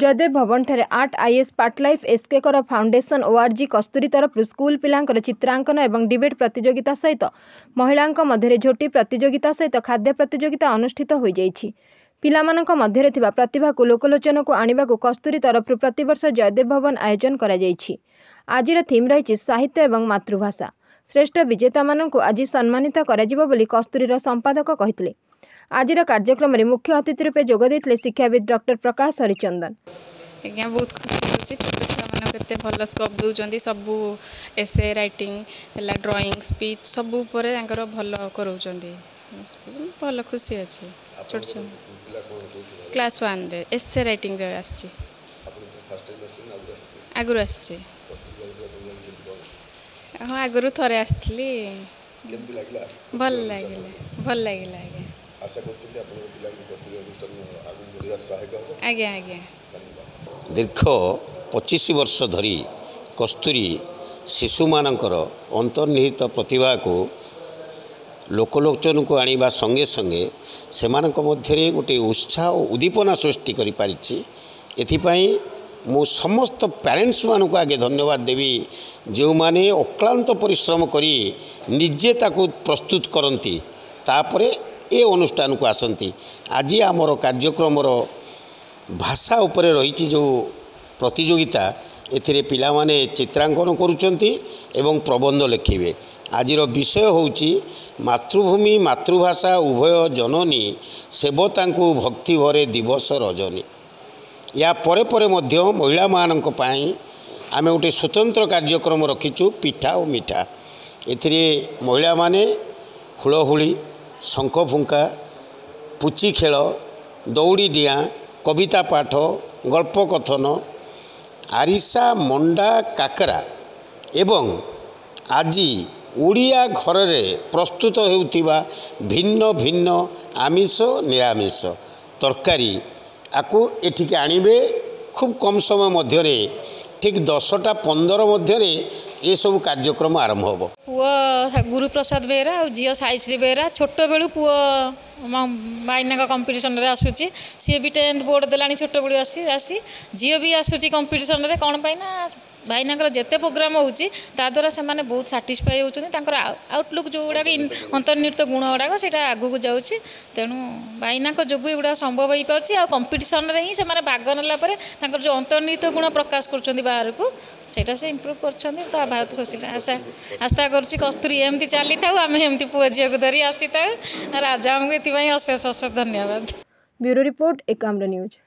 ଜୟଦେବ ଭବନଠାରେ art is ପାଟଲାଇଫ୍ ଏସ୍କେକର ଫାଉଣ୍ଡେସନ୍ ଓଆର୍ଜି କସ୍ତୁରୀ ତରଫରୁ ସ୍କୁଲ ପିଲାଙ୍କର ଚିତ୍ରାଙ୍କନ ଏବଂ ଡିବେଟ୍ ପ୍ରତିଯୋଗିତା ସହିତ ମହିଳାଙ୍କ ମଧ୍ୟରେ ଝୋଟି ପ୍ରତିଯୋଗିତା ସହିତ ଖାଦ୍ୟ ପ୍ରତିଯୋଗିତା ଅନୁଷ୍ଠିତ ହୋଇଯାଇଛି ପିଲାମାନଙ୍କ ମଧ୍ୟରେ ଥିବା ପ୍ରତିଭାକୁ ଲୋକଲୋଚନକୁ ଆଣିବାକୁ କସ୍ତୁରୀ ତରଫରୁ ପ୍ରତିବର୍ଷ ଜୟଦେବ ଭବନ ଆୟୋଜନ କରାଯାଇଛି ଆଜିର ଥିମ୍ ରହିଛି ସାହିତ୍ୟ ଏବଂ ମାତୃଭାଷା ଶ୍ରେଷ୍ଠ ବିଜେତାମାନଙ୍କୁ ଆଜି ସମ୍ମାନିତ କରାଯିବ ବୋଲି କସ୍ତୁରୀର ସମ୍ପାଦକ କହିଥିଲେ ଆଜିର କାର୍ଯ୍ୟକ୍ରମରେ ମୁଖ୍ୟ ଅତିଥି ରୂପେ ଯୋଗ ଦେଇଥିଲେ ଶିକ୍ଷାବିତ୍ ଡକ୍ଟର ପ୍ରକାଶ ହରିଚନ୍ଦନ ଆଜ୍ଞା ବହୁତ ଖୁସି ହେଉଛି ଛୋଟ ଛୁଆମାନଙ୍କୁ ଏତେ ଭଲ ସ୍କୋପ୍ ଦେଉଛନ୍ତି ସବୁ ଏସେ ରାଇଟିଂ ହେଲା ଡ୍ରଇଂ ସ୍ପିଚ୍ ସବୁ ଉପରେ ତାଙ୍କର ଭଲ କରାଉଛନ୍ତି ଭଲ ଖୁସି ଅଛି ଛୋଟ ଛୁଆ କ୍ଲାସ୍ ୱାନ୍ରେ ଏସେ ରାଇଟିଂରେ ଆସିଛି ଆଗରୁ ଆସିଛି ହଁ ଆଗରୁ ଥରେ ଆସିଥିଲି ଭଲ ଲାଗିଲା ଭଲ ଲାଗିଲା ଦୀର୍ଘ ପଚିଶ ବର୍ଷ ଧରି କସ୍ତୁରୀ ଶିଶୁମାନଙ୍କର ଅନ୍ତର୍ନିହିତ ପ୍ରତିଭାକୁ ଲୋକଲୋଚନକୁ ଆଣିବା ସଙ୍ଗେ ସଙ୍ଗେ ସେମାନଙ୍କ ମଧ୍ୟରେ ଗୋଟିଏ ଉତ୍ସାହ ଓ ଉଦ୍ଦୀପନା ସୃଷ୍ଟି କରିପାରିଛି ଏଥିପାଇଁ ମୁଁ ସମସ୍ତ ପ୍ୟାରେଣ୍ଟସ୍ମାନଙ୍କୁ ଆଗେ ଧନ୍ୟବାଦ ଦେବି ଯେଉଁମାନେ ଅକ୍ଳାନ୍ତ ପରିଶ୍ରମ କରି ନିଜେ ତାକୁ ପ୍ରସ୍ତୁତ କରନ୍ତି ତାପରେ ଏ ଅନୁଷ୍ଠାନକୁ ଆସନ୍ତି ଆଜି ଆମର କାର୍ଯ୍ୟକ୍ରମର ଭାଷା ଉପରେ ରହିଛି ଯେଉଁ ପ୍ରତିଯୋଗିତା ଏଥିରେ ପିଲାମାନେ ଚିତ୍ରାଙ୍କନ କରୁଛନ୍ତି ଏବଂ ପ୍ରବନ୍ଧ ଲେଖିବେ ଆଜିର ବିଷୟ ହେଉଛି ମାତୃଭୂମି ମାତୃଭାଷା ଉଭୟ ଜନନୀ ସେବତାଙ୍କୁ ଭକ୍ତିଭରେ ଦିବସ ରଜନୀ ଏହା ପରେ ପରେ ମଧ୍ୟ ମହିଳାମାନଙ୍କ ପାଇଁ ଆମେ ଗୋଟିଏ ସ୍ୱତନ୍ତ୍ର କାର୍ଯ୍ୟକ୍ରମ ରଖିଛୁ ପିଠା ଓ ମିଠା ଏଥିରେ ମହିଳାମାନେ ହୁଳହୁଳି ଶଙ୍ଖ ଫୁଙ୍କା ପୁଚି ଖେଳ ଦଉଡ଼ି ଡିଆଁ କବିତା ପାଠ ଗଳ୍ପ କଥନ ଆରିସା ମଣ୍ଡା କାକରା ଏବଂ ଆଜି ଓଡ଼ିଆ ଘରରେ ପ୍ରସ୍ତୁତ ହେଉଥିବା ଭିନ୍ନ ଭିନ୍ନ ଆମିଷ ନିରାମିଷ ତରକାରୀ ଆକୁ ଏଠିକି ଆଣିବେ ଖୁବ୍ କମ୍ ସମୟ ମଧ୍ୟରେ ଠିକ୍ ଦଶଟା ପନ୍ଦର ମଧ୍ୟରେ ଏସବୁ କାର୍ଯ୍ୟକ୍ରମ ଆରମ୍ଭ ହେବ ପୁଅ ଗୁରୁପ୍ରସାଦ ବେହେରା ଆଉ ଝିଅ ସାଇଶ୍ରୀ ବେହେରା ଛୋଟବେଳୁ ପୁଅ ମାଇନାଙ୍କ କମ୍ପିଟିସନ୍ରେ ଆସୁଛି ସିଏ ବି ଟେନ୍ଥ ବୋର୍ଡ଼ ଦେଲାଣି ଛୋଟବେଳୁ ଆସି ଆସି ଝିଅ ବି ଆସୁଛି କମ୍ପିଟିସନ୍ରେ କ'ଣ ପାଇଁ ନା ଭାଇନାଙ୍କର ଯେତେ ପ୍ରୋଗ୍ରାମ୍ ହେଉଛି ତାଦ୍ୱାରା ସେମାନେ ବହୁତ ସାଟିସ୍ଫାଏ ହେଉଛନ୍ତି ତାଙ୍କର ଆଉଟଲୁକ୍ ଯେଉଁଗୁଡ଼ାକ ଅନ୍ତର୍ନିହିତ ଗୁଣ ଗୁଡ଼ାକ ସେଇଟା ଆଗକୁ ଯାଉଛି ତେଣୁ ଭାଇନାଙ୍କ ଯୋଗୁଁ ଏଗୁଡ଼ା ସମ୍ଭବ ହୋଇପାରୁଛି ଆଉ କମ୍ପିଟିସନ୍ରେ ହିଁ ସେମାନେ ଭାଗ ନେଲା ପରେ ତାଙ୍କର ଯେଉଁ ଅନ୍ତର୍ନିହିତ ଗୁଣ ପ୍ରକାଶ କରୁଛନ୍ତି ବାହାରକୁ ସେଇଟା ସେ ଇମ୍ପ୍ରୁଭ୍ କରୁଛନ୍ତି ତ ବହୁତ ଖୁସି ଆଶା ଆସ୍ଥା କରୁଛି କସ୍ତୁରୀ ଏମିତି ଚାଲିଥାଉ ଆମେ ଏମିତି ପୁଅ ଝିଅକୁ ଧରି ଆସିଥାଉ ରାଜା ଆମକୁ ଏଥିପାଇଁ ଅଶେଷ ଅଶେଷ ଧନ୍ୟବାଦ ବ୍ୟୁରୋ ରିପୋର୍ଟ ଏକାମ୍ର ନ୍ୟୁଜ୍